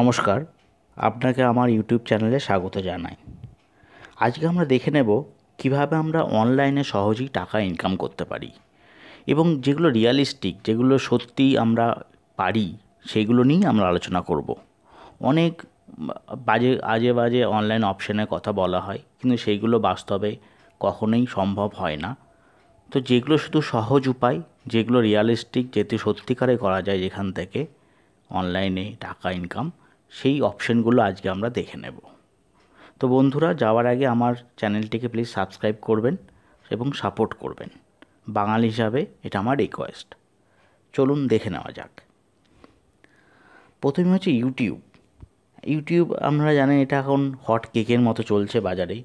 নমস্কার আপনাকে আমার ইউটিউব চ্যানেলে স্বাগত জানাই আজকে আমরা দেখে নেব কিভাবে আমরা অনলাইনে সহজেই টাকা ইনকাম করতে পারি এবং যেগুলো রিয়ালিস্টিক যেগুলো সত্যি আমরা পারি সেগুলো নিয়েই আমরা আলোচনা করব অনেক বাজে আজে বাজে অনলাইন অপশানের কথা বলা হয় কিন্তু সেইগুলো বাস্তবে কখনোই সম্ভব হয় না তো যেগুলো শুধু সহজ উপায় যেগুলো রিয়ালিস্টিক যেতে সত্যিকারে করা যায় যেখান থেকে অনলাইনে টাকা ইনকাম সেই অপশনগুলো আজকে আমরা দেখে নেব তো বন্ধুরা যাওয়ার আগে আমার চ্যানেলটিকে প্লিজ সাবস্ক্রাইব করবেন এবং সাপোর্ট করবেন বাঙালি হিসাবে এটা আমার রিকোয়েস্ট চলুন দেখে নেওয়া যাক প্রথমে হচ্ছে ইউটিউব ইউটিউব আমরা জানেন এটা এখন হট কেকের মতো চলছে বাজারে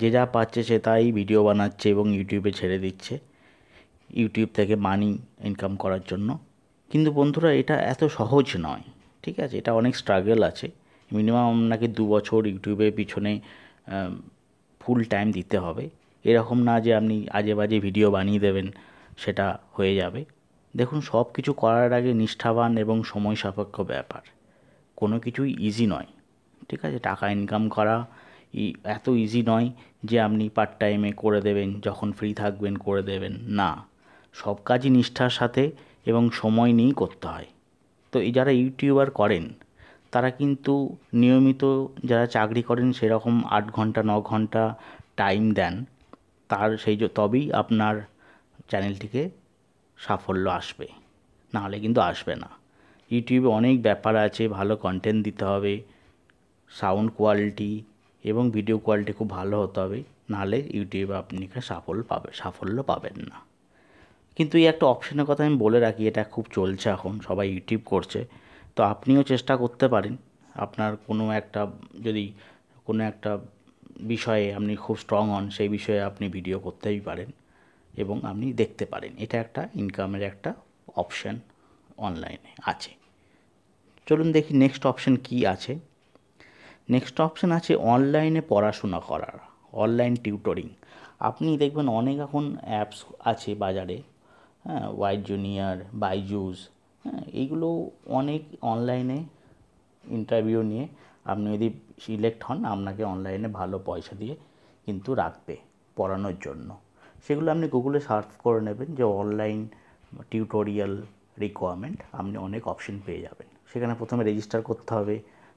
যে যা পাচ্ছে সে তাই ভিডিও বানাচ্ছে এবং ইউটিউবে ছেড়ে দিচ্ছে ইউটিউব থেকে মানি ইনকাম করার জন্য কিন্তু বন্ধুরা এটা এত সহজ নয় ঠিক আছে এটা অনেক স্ট্রাগল আছে মিনিমাম আপনাকে দু বছর ইউটিউবের পিছনে ফুল টাইম দিতে হবে এরকম না যে আপনি আজে বাজে ভিডিও বানিয়ে দেবেন সেটা হয়ে যাবে দেখুন সব কিছু করার আগে নিষ্ঠাবান এবং সময় সাপেক্ষ ব্যাপার কোনো কিছুই ইজি নয় ঠিক আছে টাকা ইনকাম করা এত ইজি নয় যে আপনি পার্ট টাইমে করে দেবেন যখন ফ্রি থাকবেন করে দেবেন না সব কাজই নিষ্ঠার সাথে এবং সময় নিয়েই করতে হয় তো এই যারা ইউটিউবার করেন তারা কিন্তু নিয়মিত যারা চাকরি করেন সেরকম আট ঘন্টা ন ঘন্টা টাইম দেন তার সেই তবেই আপনার চ্যানেলটিকে সাফল্য আসবে নাহলে কিন্তু আসবে না ইউটিউবে অনেক ব্যাপার আছে ভালো কন্টেন্ট দিতে হবে সাউন্ড কোয়ালিটি এবং ভিডিও কোয়ালিটি খুব ভালো হতে হবে নাহলে ইউটিউবে আপনি সাফল্য পাবে সাফল্য পাবেন না কিন্তু এই একটা অপশানের কথা আমি বলে রাখি এটা খুব চলছে এখন সবাই ইউটিউব করছে তো আপনিও চেষ্টা করতে পারেন আপনার কোনো একটা যদি কোনো একটা বিষয়ে আপনি খুব স্ট্রং হন সেই বিষয়ে আপনি ভিডিও করতেই পারেন এবং আপনি দেখতে পারেন এটা একটা ইনকামের একটা অপশান অনলাইনে আছে চলুন দেখি নেক্সট অপশান কি আছে নেক্সট অপশান আছে অনলাইনে পড়াশোনা করার অনলাইন টিউটরিং আপনি দেখবেন অনেক এখন অ্যাপস আছে বাজারে হ্যাঁ ওয়াই জুনিয়র বাইজুস হ্যাঁ এইগুলো অনেক অনলাইনে ইন্টারভিউ নিয়ে আপনি যদি সিলেক্ট হন আপনাকে অনলাইনে ভালো পয়সা দিয়ে কিন্তু রাখবে পড়ানোর জন্য সেগুলো আপনি গুগলে সার্চ করে নেবেন যে অনলাইন টিউটোরিয়াল রিকোয়ারমেন্ট আপনি অনেক অপশন পেয়ে যাবেন সেখানে প্রথমে রেজিস্টার করতে হবে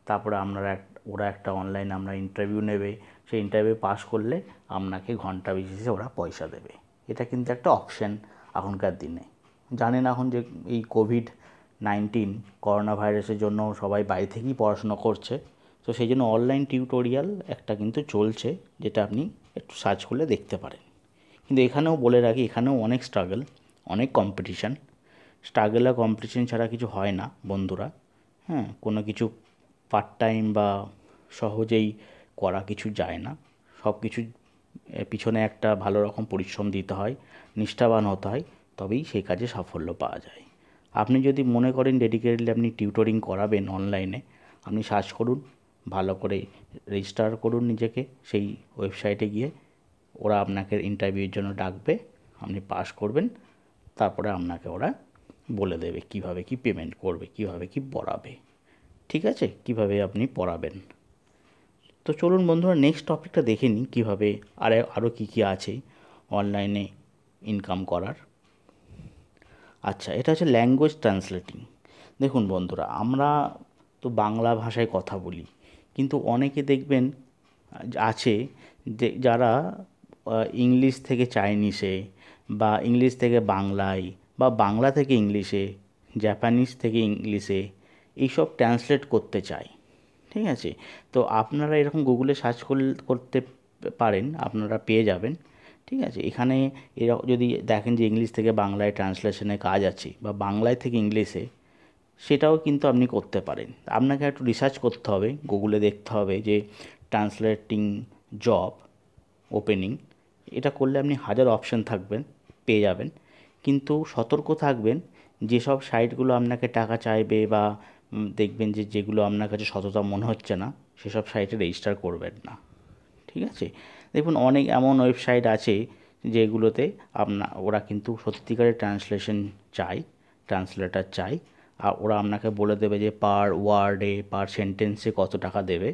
তারপরে আপনারা এক ওরা একটা অনলাইন আমরা ইন্টারভিউ নেবে সেই ইন্টারভিউ পাস করলে আপনাকে ঘন্টা বিশেষে ওরা পয়সা দেবে এটা কিন্তু একটা অপশান এখনকার দিনে জানেন এখন যে এই কোভিড নাইন্টিন করোনা ভাইরাসের জন্য সবাই বাড়ি থেকেই পড়াশুনো করছে তো সেই জন্য অনলাইন টিউটোরিয়াল একটা কিন্তু চলছে যেটা আপনি একটু সার্চ করলে দেখতে পারেন কিন্তু এখানেও বলে রাখি এখানেও অনেক স্ট্রাগল অনেক কম্পিটিশান স্ট্রাগল আর কম্পিটিশান ছাড়া কিছু হয় না বন্ধুরা হ্যাঁ কোনো কিছু পার্ট টাইম বা সহজেই করা কিছু যায় না সব কিছু পিছনে একটা ভালো রকম পরিশ্রম দিতে হয় নিষ্ঠাবান হতে হয় তবেই সেই কাজে সাফল্য পাওয়া যায় আপনি যদি মনে করেন ডেডিকেটেডলি আপনি টিউটরিং করাবেন অনলাইনে আপনি সার্চ করুন ভালো করে রেজিস্টার করুন নিজেকে সেই ওয়েবসাইটে গিয়ে ওরা আপনাকে ইন্টারভিউয়ের জন্য ডাকবে আপনি পাস করবেন তারপরে আপনাকে ওরা বলে দেবে কিভাবে কি পেমেন্ট করবে কিভাবে কি পড়াবে ঠিক আছে কিভাবে আপনি পড়াবেন তো চলুন বন্ধুরা নেক্সট টপিকটা দেখে নিই কীভাবে আর আরও কী কী আছে অনলাইনে ইনকাম করার আচ্ছা এটা হচ্ছে ল্যাঙ্গুয়েজ ট্রান্সলেটিং দেখুন বন্ধুরা আমরা তো বাংলা ভাষায় কথা বলি কিন্তু অনেকে দেখবেন আছে যে যারা ইংলিশ থেকে চাইনিসে বা ইংলিশ থেকে বাংলায় বা বাংলা থেকে ইংলিশে জাপানিজ থেকে ইংলিশে এইসব ট্রান্সলেট করতে চায় ঠিক আছে তো আপনারা এরকম গুগলে সার্চ করতে পারেন আপনারা পেয়ে যাবেন ঠিক আছে এখানে এরকম যদি দেখেন যে ইংলিশ থেকে বাংলায় ট্রান্সলেশনে কাজ আছে বা বাংলায় থেকে ইংলিশে সেটাও কিন্তু আপনি করতে পারেন আপনাকে একটু রিসার্চ করতে হবে গুগলে দেখতে হবে যে ট্রান্সলেটিং জব ওপেনিং এটা করলে আপনি হাজার অপশান থাকবেন পেয়ে যাবেন কিন্তু সতর্ক থাকবেন যেসব সাইটগুলো আপনাকে টাকা চাইবে বা দেখবেন যে যেগুলো আপনার কাছে সততা মনে হচ্ছে না সেসব সাইটে রেজিস্টার করবেন না ঠিক আছে দেখুন অনেক এমন ওয়েবসাইট আছে যেগুলোতে আপনা ওরা কিন্তু সত্যিকারের ট্রান্সলেশন চাই ট্রান্সলেটার চাই আর ওরা আপনাকে বলে দেবে যে পার ওয়ার্ডে পার সেন্টেন্সে কত টাকা দেবে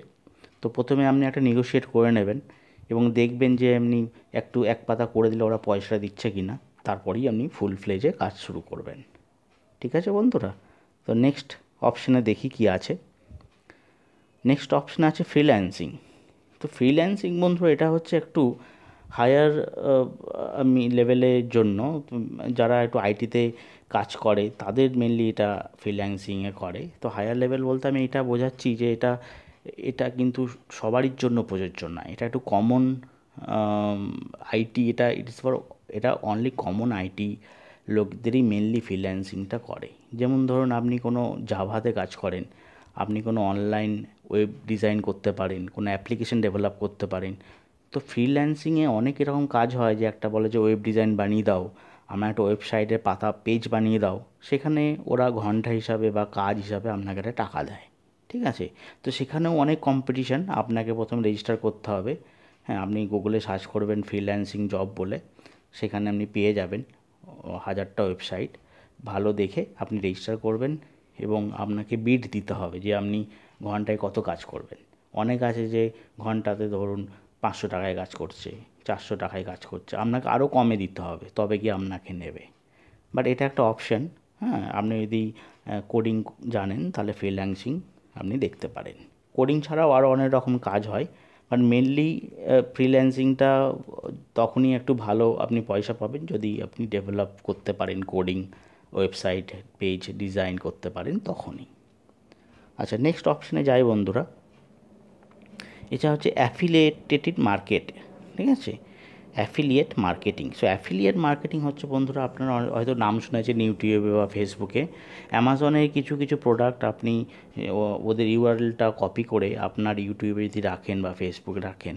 তো প্রথমে আপনি একটা নেগোশিয়েট করে নেবেন এবং দেখবেন যে এমনি একটু এক পাতা করে দিলে ওরা পয়সা দিচ্ছে কি না তারপরেই আপনি ফুল ফ্লেজে কাজ শুরু করবেন ঠিক আছে বন্ধুরা তো নেক্সট অপশানে দেখি কি আছে নেক্সট অপশান আছে ফ্রিল্যান্সিং তো ফ্রিল্যান্সিং বন্ধু এটা হচ্ছে একটু হায়ার আমি লেভেলের জন্য যারা একটু আইটিতে কাজ করে তাদের মেনলি এটা ফ্রিল্যান্সিংয়ে করে তো হায়ার লেভেল বলতে আমি এটা বোঝাচ্ছি যে এটা এটা কিন্তু সবারই জন্য প্রযোজ্য না এটা একটু কমন আইটি এটা ইটস ফর এটা অনলি কমন আইটি লোকদেরই মেনলি ফ্রিল্যান্সিংটা করে যেমন ধরুন আপনি কোনো জাভাতে কাজ করেন আপনি কোনো অনলাইন ওয়েব ডিজাইন করতে পারেন কোনো অ্যাপ্লিকেশন ডেভেলপ করতে পারেন তো ফ্রিল্যান্সিংয়ে অনেক এরকম কাজ হয় যে একটা বলে যে ওয়েব ডিজাইন বানিয়ে দাও আমার একটা ওয়েবসাইটের পাতা পেজ বানিয়ে দাও সেখানে ওরা ঘন্টা হিসাবে বা কাজ হিসাবে আপনাকে একটা টাকা দেয় ঠিক আছে তো সেখানেও অনেক কম্পিটিশান আপনাকে প্রথম রেজিস্টার করতে হবে হ্যাঁ আপনি গুগলে সার্চ করবেন ফ্রিল্যান্সিং জব বলে সেখানে আপনি পেয়ে যাবেন হাজারটা ওয়েবসাইট ভালো দেখে আপনি রেজিস্টার করবেন এবং আপনাকে বিড দিতে হবে যে আপনি ঘন্টায় কত কাজ করবেন অনেক আছে যে ঘন্টাতে ধরুন পাঁচশো টাকায় কাজ করছে চারশো টাকায় কাজ করছে আপনাকে আরও কমে দিতে হবে তবে কি আপনাকে নেবে বাট এটা একটা অপশান হ্যাঁ আপনি যদি কোডিং জানেন তাহলে ফ্রিল্যান্সিং আপনি দেখতে পারেন কোডিং ছাড়াও আরও অনেক রকম কাজ হয় বাট মেনলি ফ্রিল্যান্সিংটা তখনই একটু ভালো আপনি পয়সা পাবেন যদি আপনি ডেভেলপ করতে পারেন কোডিং ওয়েবসাইট পেজ ডিজাইন করতে পারেন তখনই আচ্ছা নেক্সট অপশানে যাই বন্ধুরা এটা হচ্ছে অ্যাফিলেটেটিভ মার্কেট ঠিক আছে affiliate marketing so affiliate marketing হচ্ছে বন্ধুরা আপনারা হয়তো নাম শুনেছেন ইউটিউবে বা ফেসবুকে অ্যামাজনের কিছু কিছু প্রোডাক্ট আপনি ওদের ইউআরএলটা কপি করে আপনার ইউটিউবে যদি রাখেন বা ফেসবুকে রাখেন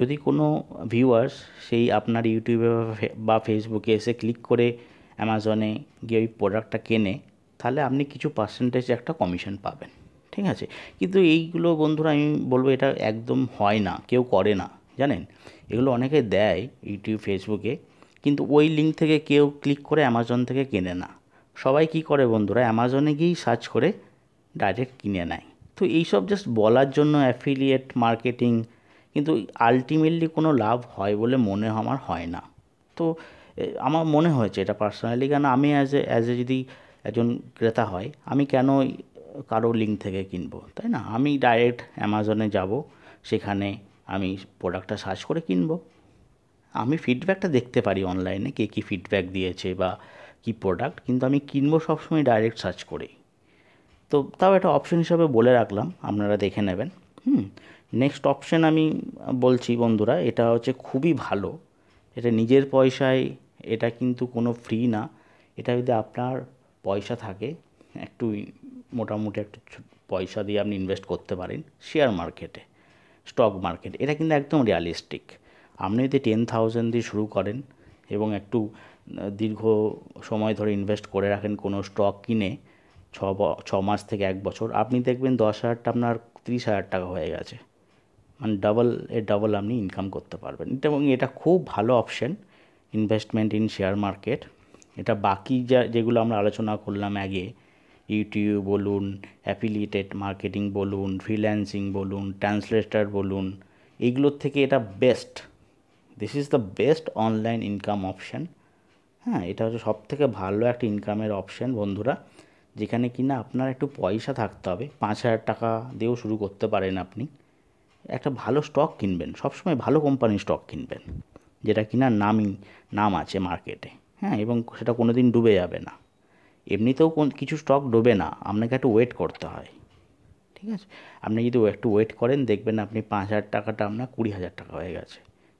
যদি কোনো ভিউয়ার্স সেই আপনার ইউটিউবে বা ফেসবুকে এসে ক্লিক করে অ্যামাজনে গিয়ে ওই প্রোডাক্টটা কেনে তাহলে আপনি কিছু পার্সেন্টেজ একটা কমিশন পাবেন ঠিক আছে কিন্তু এইগুলো বন্ধুরা আমি বলবো এটা একদম হয় না কেউ করে না জানেন এগুলো অনেকে দেয় ইউটিউব ফেসবুকে কিন্তু ওই লিঙ্ক থেকে কেউ ক্লিক করে অ্যামাজন থেকে কেনে না সবাই কি করে বন্ধুরা অ্যামাজনে গিয়েই সার্চ করে ডাইরেক্ট কিনে নেয় তো এইসব জাস্ট বলার জন্য অ্যাফিলিয়েট মার্কেটিং কিন্তু আলটিমেটলি কোনো লাভ হয় বলে মনে আমার হয় না তো আমার মনে হয়েছে এটা পার্সোনালি কেন আমি অ্যাজ এ অ্যাজ এ যদি একজন ক্রেতা হয় আমি কেন কারো লিঙ্ক থেকে কিনবো তাই না আমি ডাইরেক্ট অ্যামাজনে যাব সেখানে আমি প্রোডাক্টটা সার্চ করে কিনব আমি ফিডব্যাকটা দেখতে পারি অনলাইনে কে কী ফিডব্যাক দিয়েছে বা কি প্রোডাক্ট কিন্তু আমি কিনবো সবসময় ডাইরেক্ট সার্চ করি তো তাও একটা অপশন হিসাবে বলে রাখলাম আপনারা দেখে নেবেন হুম নেক্সট অপশন আমি বলছি বন্ধুরা এটা হচ্ছে খুবই ভালো এটা নিজের পয়সায় এটা কিন্তু কোনো ফ্রি না এটা যদি আপনার পয়সা থাকে একটু মোটামুটি একটু পয়সা দিয়ে আপনি ইনভেস্ট করতে পারেন শেয়ার মার্কেটে স্টক মার্কেট এটা কিন্তু একদম রিয়ালিস্টিক আপনি যদি টেন থাউজেন্ড দিয়ে শুরু করেন এবং একটু দীর্ঘ সময় ধরে ইনভেস্ট করে রাখেন কোনো স্টক কিনে ছ ছ মাস থেকে এক বছর আপনি দেখবেন দশ হাজারটা আপনার তিরিশ হাজার টাকা হয়ে গেছে মানে ডাবল এ ডাবল আপনি ইনকাম করতে পারবেন এটা এবং এটা খুব ভালো option investment in share market এটা বাকি যা যেগুলো আমরা আলোচনা করলাম আগে ইউটিউব বলুন অ্যাফিলিয়েটেড মার্কেটিং বলুন ফ্রিল্যান্সিং বলুন ট্রান্সলেটার বলুন এইগুলোর থেকে এটা best this is the best online income option হ্যাঁ এটা হচ্ছে সব থেকে ভালো একটা ইনকামের অপশান বন্ধুরা যেখানে কি না আপনার একটু পয়সা থাকতে হবে পাঁচ হাজার টাকা দিয়েও শুরু করতে পারেন আপনি একটা ভালো স্টক কিনবেন সবসময় ভালো কোম্পানির স্টক কিনবেন যেটা কিনা নামি নাম আছে মার্কেটে হ্যাঁ এবং সেটা কোনো দিন ডুবে যাবে না এমনিতেও কোন কিছু স্টক ডোবে না আপনাকে একটু ওয়েট করতে হয় ঠিক আছে আপনি যদি একটু ওয়েট করেন দেখবেন আপনি পাঁচ হাজার টাকাটা আপনার কুড়ি হাজার টাকা হয়ে গেছে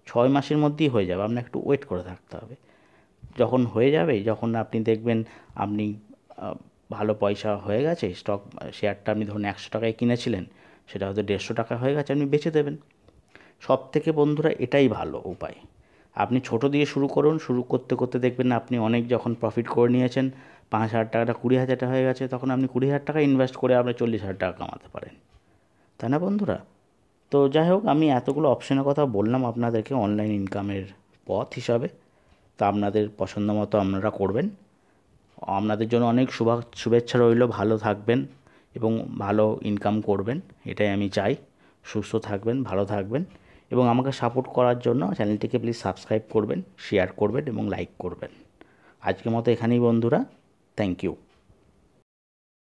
ছয় মাসের মধ্যেই হয়ে যাবে আপনাকে একটু ওয়েট করে থাকতে হবে যখন হয়ে যাবে যখন আপনি দেখবেন আপনি ভালো পয়সা হয়ে গেছে স্টক শেয়ারটা আপনি ধরুন একশো টাকায় কিনেছিলেন সেটা হয়তো দেড়শো টাকা হয়ে গেছে আপনি বেচে দেবেন সব থেকে বন্ধুরা এটাই ভালো উপায় আপনি ছোট দিয়ে শুরু করুন শুরু করতে করতে দেখবেন আপনি অনেক যখন প্রফিট করে নিয়েছেন পাঁচ হাজার টাকাটা কুড়ি হাজার টাকা হয়ে গেছে তখন আপনি কুড়ি হাজার টাকা ইনভেস্ট করে আপনি চল্লিশ হাজার টাকা কামাতে পারেন তাই না বন্ধুরা তো যাই হোক আমি এতগুলো অপশনের কথা বললাম আপনাদেরকে অনলাইন ইনকামের পথ হিসাবে তা আপনাদের পছন্দ মতো আপনারা করবেন আপনাদের জন্য অনেক শুভা শুভেচ্ছা রইল ভালো থাকবেন এবং ভালো ইনকাম করবেন এটাই আমি চাই সুস্থ থাকবেন ভালো থাকবেন এবং আমাকে সাপোর্ট করার জন্য চ্যানেলটিকে প্লিজ সাবস্ক্রাইব করবেন শেয়ার করবেন এবং লাইক করবেন আজকের মতো এখানেই বন্ধুরা থ্যাংক ইউ